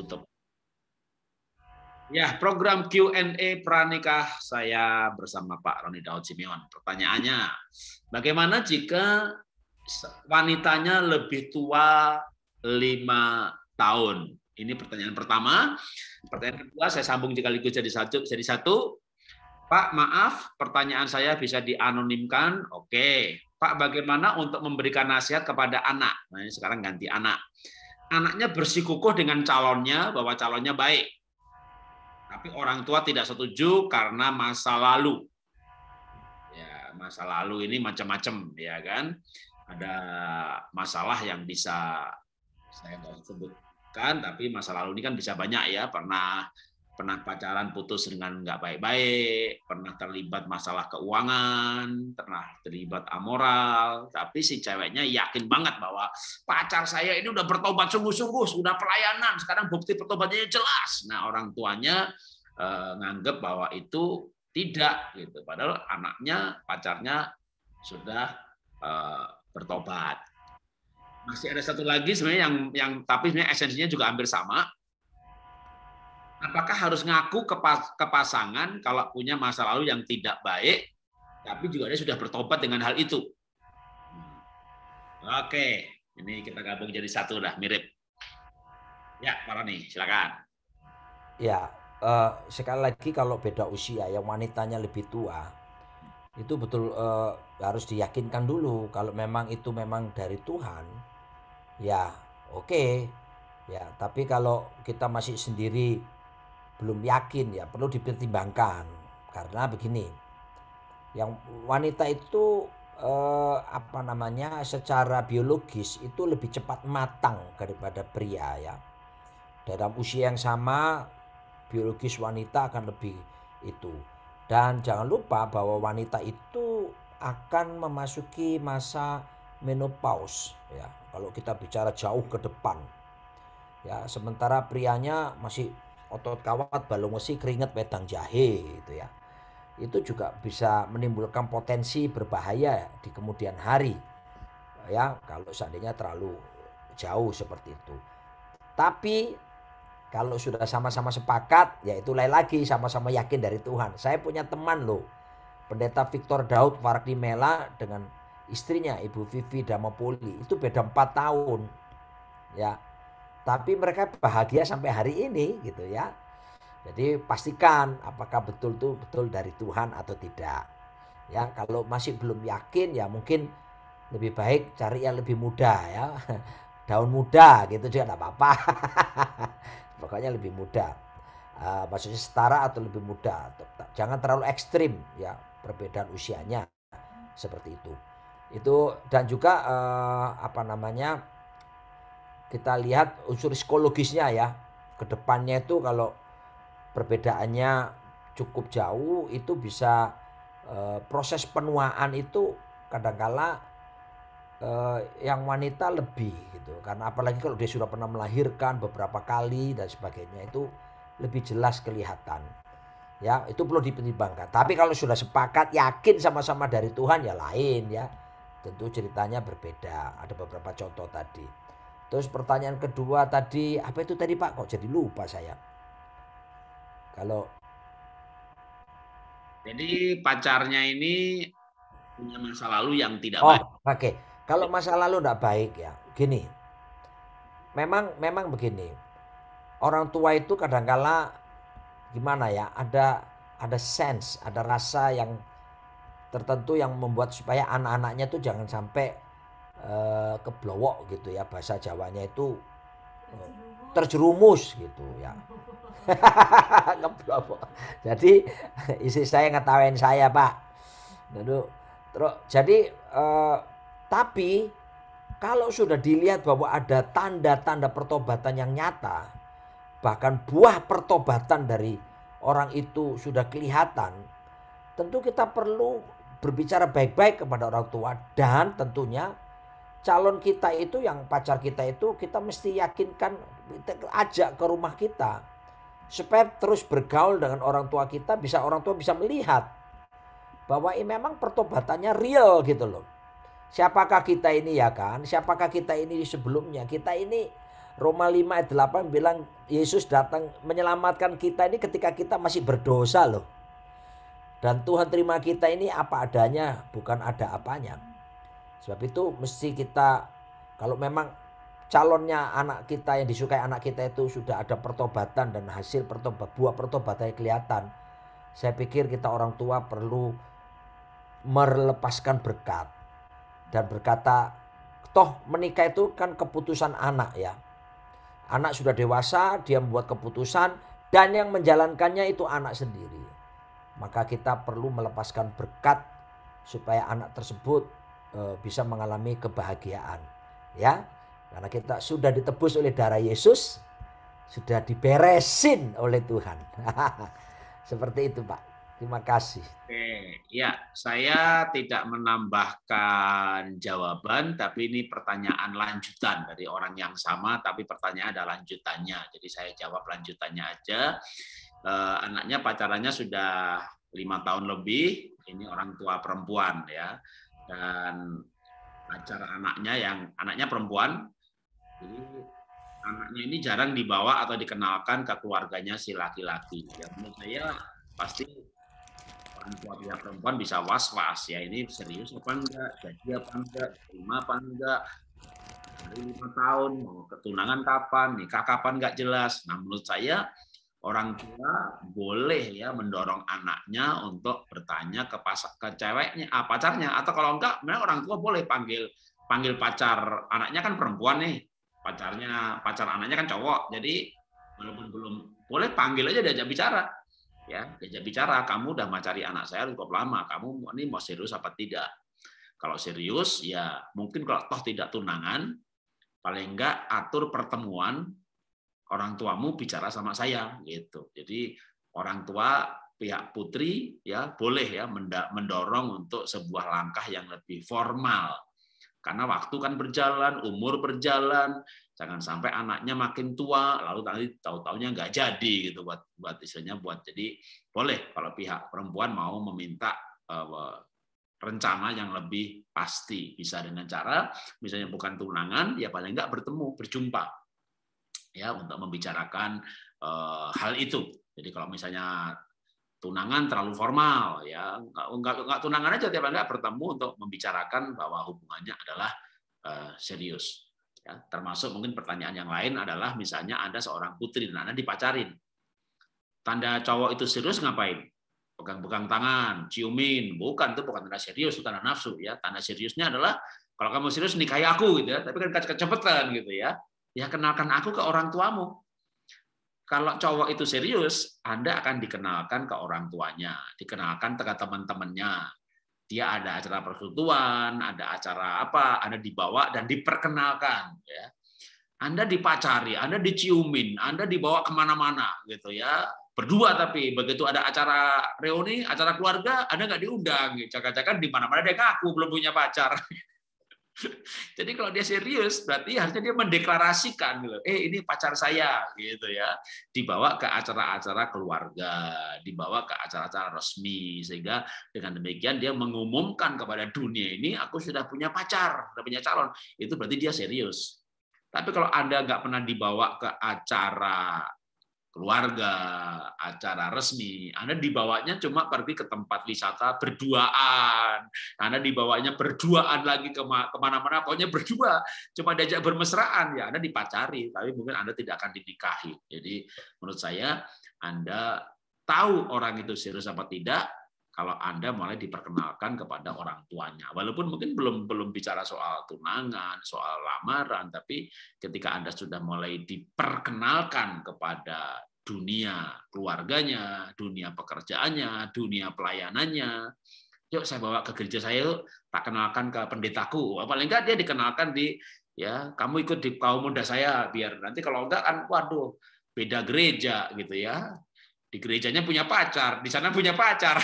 tutup. Ya, program Q&A pranikah saya bersama Pak Roni Daud Simeon. Pertanyaannya, bagaimana jika wanitanya lebih tua lima tahun? Ini pertanyaan pertama. Pertanyaan kedua saya sambung jika sekaligus jadi satu. Jadi satu, Pak maaf pertanyaan saya bisa dianonimkan. Oke, Pak bagaimana untuk memberikan nasihat kepada anak? Nah sekarang ganti anak anaknya bersikukuh dengan calonnya bahwa calonnya baik. Tapi orang tua tidak setuju karena masa lalu. Ya, masa lalu ini macam-macam ya kan. Ada masalah yang bisa saya sebutkan, tapi masa lalu ini kan bisa banyak ya. Pernah pernah pacaran putus dengan nggak baik-baik, pernah terlibat masalah keuangan, pernah terlibat amoral, tapi si ceweknya yakin banget bahwa pacar saya ini udah bertobat sungguh-sungguh, sudah pelayanan, sekarang bukti pertobatannya jelas. Nah orang tuanya e, nganggep bahwa itu tidak gitu, padahal anaknya pacarnya sudah e, bertobat. Masih ada satu lagi sebenarnya yang yang tapi sebenarnya esensinya juga hampir sama apakah harus ngaku ke, ke pasangan kalau punya masa lalu yang tidak baik, tapi juga dia sudah bertobat dengan hal itu? Hmm. Oke, ini kita gabung jadi satu dah mirip. Ya, Pak nih, silakan. Ya, uh, sekali lagi kalau beda usia, yang wanitanya lebih tua, itu betul uh, harus diyakinkan dulu kalau memang itu memang dari Tuhan, ya oke, okay. ya. Tapi kalau kita masih sendiri belum yakin ya perlu dipertimbangkan karena begini yang wanita itu eh, apa namanya secara biologis itu lebih cepat matang daripada pria ya dalam usia yang sama biologis wanita akan lebih itu dan jangan lupa bahwa wanita itu akan memasuki masa menopause ya kalau kita bicara jauh ke depan ya sementara prianya masih otot kawat, balung besi keringet wedang jahe itu ya. Itu juga bisa menimbulkan potensi berbahaya di kemudian hari. Ya, kalau seandainya terlalu jauh seperti itu. Tapi kalau sudah sama-sama sepakat, yaitu lain lagi sama-sama yakin dari Tuhan. Saya punya teman loh, Pendeta Victor Daud Wardi Mela dengan istrinya Ibu Vivi Damapoli itu beda 4 tahun. Ya, tapi mereka bahagia sampai hari ini gitu ya. Jadi pastikan apakah betul tuh betul dari Tuhan atau tidak. Ya, kalau masih belum yakin ya mungkin lebih baik cari yang lebih muda ya. Daun muda gitu juga tidak apa-apa. Pokoknya lebih muda. Uh, maksudnya setara atau lebih muda. Jangan terlalu ekstrim ya perbedaan usianya seperti itu. Itu dan juga uh, apa namanya? kita lihat unsur psikologisnya ya. Kedepannya itu kalau perbedaannya cukup jauh itu bisa e, proses penuaan itu kadangkala e, yang wanita lebih gitu karena apalagi kalau dia sudah pernah melahirkan beberapa kali dan sebagainya itu lebih jelas kelihatan ya itu perlu dipertimbangkan tapi kalau sudah sepakat yakin sama-sama dari Tuhan ya lain ya tentu ceritanya berbeda ada beberapa contoh tadi Terus pertanyaan kedua tadi, apa itu tadi Pak? Kok jadi lupa saya? Kalau jadi pacarnya ini punya masa lalu yang tidak oh, baik. Oke, okay. kalau masa lalu tidak baik ya, gini. Memang memang begini. Orang tua itu kadangkala gimana ya? Ada ada sense, ada rasa yang tertentu yang membuat supaya anak-anaknya tuh jangan sampai Eh, keblowok gitu ya bahasa Jawanya itu eh, terjerumus gitu ya jadi istri saya ngetawain saya pak terus jadi eh, tapi kalau sudah dilihat bahwa ada tanda-tanda pertobatan yang nyata bahkan buah pertobatan dari orang itu sudah kelihatan tentu kita perlu berbicara baik-baik kepada orang tua dan tentunya calon kita itu yang pacar kita itu kita mesti yakinkan kita ajak ke rumah kita supaya terus bergaul dengan orang tua kita bisa orang tua bisa melihat bahwa ini memang pertobatannya real gitu loh. Siapakah kita ini ya kan? Siapakah kita ini sebelumnya? Kita ini Roma 5 ayat 8 bilang Yesus datang menyelamatkan kita ini ketika kita masih berdosa loh. Dan Tuhan terima kita ini apa adanya, bukan ada apanya. Sebab itu mesti kita kalau memang calonnya anak kita yang disukai anak kita itu sudah ada pertobatan dan hasil pertobatan buah pertobatannya kelihatan. Saya pikir kita orang tua perlu melepaskan berkat dan berkata toh menikah itu kan keputusan anak ya. Anak sudah dewasa, dia membuat keputusan dan yang menjalankannya itu anak sendiri. Maka kita perlu melepaskan berkat supaya anak tersebut Eh, bisa mengalami kebahagiaan ya karena kita sudah ditebus oleh darah Yesus sudah diberesin oleh Tuhan seperti itu Pak terima kasih Oke. ya saya tidak menambahkan jawaban tapi ini pertanyaan lanjutan dari orang yang sama tapi pertanyaan ada lanjutannya jadi saya jawab lanjutannya aja eh, anaknya pacarannya sudah lima tahun lebih ini orang tua perempuan ya dan acara anaknya yang anaknya perempuan. Jadi anaknya ini jarang dibawa atau dikenalkan ke keluarganya si laki-laki. Ya menurut saya pasti orang tua pihak perempuan bisa was-was ya ini serius apa enggak, jadi apa enggak, terima apa enggak, dari lima tahun mau ketunangan kapan, nikah kapan enggak jelas. Nah menurut saya orang tua boleh ya mendorong anaknya untuk bertanya ke pasak, ke ceweknya ah, pacarnya atau kalau enggak memang orang tua boleh panggil panggil pacar anaknya kan perempuan nih pacarnya pacar anaknya kan cowok jadi walaupun belum boleh panggil aja diajak bicara ya diajak bicara kamu udah mencari anak saya cukup lama kamu ini mau serius apa tidak kalau serius ya mungkin kalau toh tidak tunangan paling enggak atur pertemuan orang tuamu bicara sama saya gitu. Jadi orang tua pihak putri ya boleh ya mendorong untuk sebuah langkah yang lebih formal. Karena waktu kan berjalan, umur berjalan, jangan sampai anaknya makin tua lalu nanti tahu-taunya nggak jadi gitu buat buat istrinya buat. Jadi boleh kalau pihak perempuan mau meminta uh, rencana yang lebih pasti bisa dengan cara misalnya bukan tunangan ya paling enggak bertemu berjumpa ya untuk membicarakan e, hal itu. Jadi kalau misalnya tunangan terlalu formal ya enggak enggak tunangan aja tiap enggak bertemu untuk membicarakan bahwa hubungannya adalah e, serius. Ya, termasuk mungkin pertanyaan yang lain adalah misalnya anda seorang putri dan anda dipacarin, tanda cowok itu serius ngapain? pegang-pegang tangan, ciumin, bukan itu bukan tanda serius, itu tanda nafsu ya. Tanda seriusnya adalah kalau kamu serius nikahi aku gitu ya, tapi kan kecepetan gitu ya. Ya kenalkan aku ke orang tuamu. Kalau cowok itu serius, Anda akan dikenalkan ke orang tuanya, dikenalkan ke teman-temannya. Dia ada acara persetujuan, ada acara apa, Anda dibawa dan diperkenalkan. Ya. Anda dipacari, Anda diciumin, Anda dibawa kemana-mana, gitu ya. Berdua tapi begitu ada acara reuni, acara keluarga, Anda nggak diundang. Jangan-jangan di mana-mana dia kaku belum punya pacar. Jadi kalau dia serius, berarti harusnya dia mendeklarasikan, gitu. eh ini pacar saya, gitu ya. Dibawa ke acara-acara keluarga, dibawa ke acara-acara resmi, sehingga dengan demikian dia mengumumkan kepada dunia ini, aku sudah punya pacar, sudah punya calon. Itu berarti dia serius. Tapi kalau Anda nggak pernah dibawa ke acara keluarga, acara resmi. Anda dibawanya cuma pergi ke tempat wisata berduaan. Anda dibawanya berduaan lagi kemana-mana. Pokoknya berdua, cuma diajak bermesraan. Ya Anda dipacari, tapi mungkin Anda tidak akan dinikahi. Jadi menurut saya Anda tahu orang itu serius apa tidak, kalau Anda mulai diperkenalkan kepada orang tuanya. Walaupun mungkin belum belum bicara soal tunangan, soal lamaran, tapi ketika Anda sudah mulai diperkenalkan kepada dunia keluarganya, dunia pekerjaannya, dunia pelayanannya, yuk saya bawa ke gereja saya yuk, tak kenalkan ke pendetaku. apalagi enggak dia dikenalkan di ya kamu ikut di kaum muda saya biar nanti kalau enggak kan waduh beda gereja gitu ya di gerejanya punya pacar, di sana punya pacar.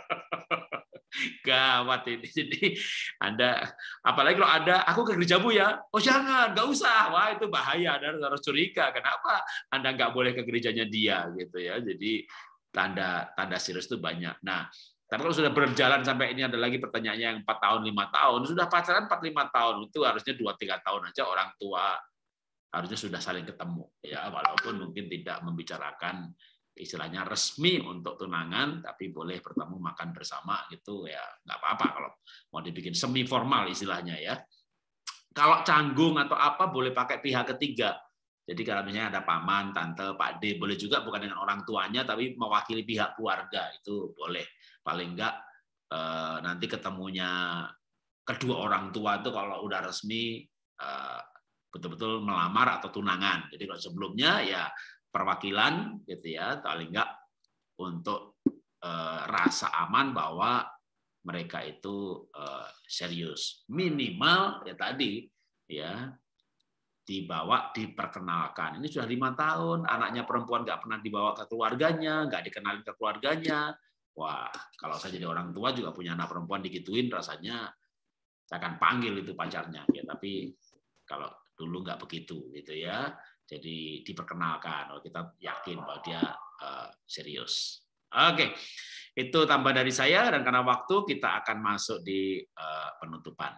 Gawat ini. Jadi Anda, apalagi kalau ada, aku ke gereja bu ya. Oh jangan, nggak usah. Wah itu bahaya. Anda harus curiga. Kenapa Anda nggak boleh ke gerejanya dia gitu ya. Jadi tanda tanda serius itu banyak. Nah, tapi kalau sudah berjalan sampai ini ada lagi pertanyaannya yang 4 tahun, 5 tahun, sudah pacaran 4 5 tahun itu harusnya 2 3 tahun aja orang tua harusnya sudah saling ketemu ya walaupun mungkin tidak membicarakan istilahnya resmi untuk tunangan tapi boleh bertemu makan bersama gitu ya nggak apa-apa kalau mau dibikin semi formal istilahnya ya kalau canggung atau apa boleh pakai pihak ketiga jadi kalau misalnya ada paman tante pak d boleh juga bukan dengan orang tuanya tapi mewakili pihak keluarga itu boleh paling nggak eh, nanti ketemunya kedua orang tua itu kalau udah resmi eh, betul-betul melamar atau tunangan. Jadi kalau sebelumnya ya perwakilan gitu ya paling enggak untuk eh, rasa aman bahwa mereka itu eh, serius. Minimal ya tadi ya dibawa diperkenalkan. Ini sudah lima tahun, anaknya perempuan nggak pernah dibawa ke keluarganya, nggak dikenalin ke keluarganya. Wah, kalau saya jadi orang tua juga punya anak perempuan dikituin rasanya saya akan panggil itu pacarnya. Ya, tapi kalau dulu nggak begitu gitu ya jadi diperkenalkan oh, kita yakin bahwa dia uh, serius oke okay. itu tambah dari saya dan karena waktu kita akan masuk di uh, penutupan